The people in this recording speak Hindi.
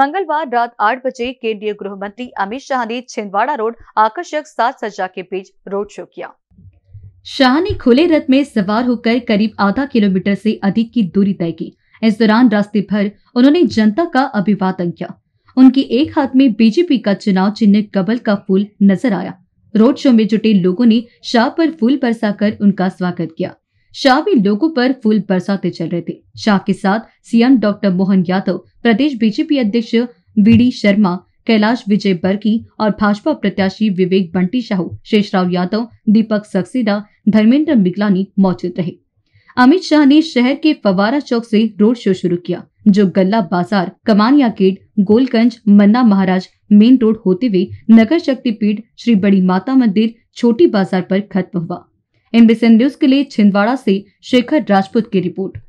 मंगलवार रात आठ बजे केंद्रीय गृह मंत्री अमित शाह ने छिंदवाड़ा रोड आकर्षक सात सज्जा के बीच रोड शो किया शाह ने खुले रथ में सवार होकर करीब आधा किलोमीटर से अधिक की दूरी तय की इस दौरान रास्ते भर उन्होंने जनता का अभिवादन किया उनके एक हाथ में बीजेपी का चुनाव चिन्ह कबल का फूल नजर आया रोड शो में जुटे लोगों ने शाह पर फूल बरसाकर उनका स्वागत किया शाह भी लोगों पर फूल बरसाते चल रहे थे शाह के साथ सीएम डॉक्टर मोहन यादव प्रदेश बीजेपी अध्यक्ष बी शर्मा कैलाश विजय बर्की और भाजपा प्रत्याशी विवेक बंटी साहू शेषराव यादव दीपक सक्सेना धर्मेंद्र मिगलानी मौजूद रहे अमित शाह ने शहर के फवारा चौक से रोड शो शुरू किया जो Galla Bazaar Kamania gate Golganj Manna Maharaj main road होते हुए नगर शक्ति पीठ श्री बड़ी माता मंदिर छोटी बाजार पर खत्म हुआ एमबीसी न्यूज के लिए छिंदवाड़ा से शेखर राजपूत की रिपोर्ट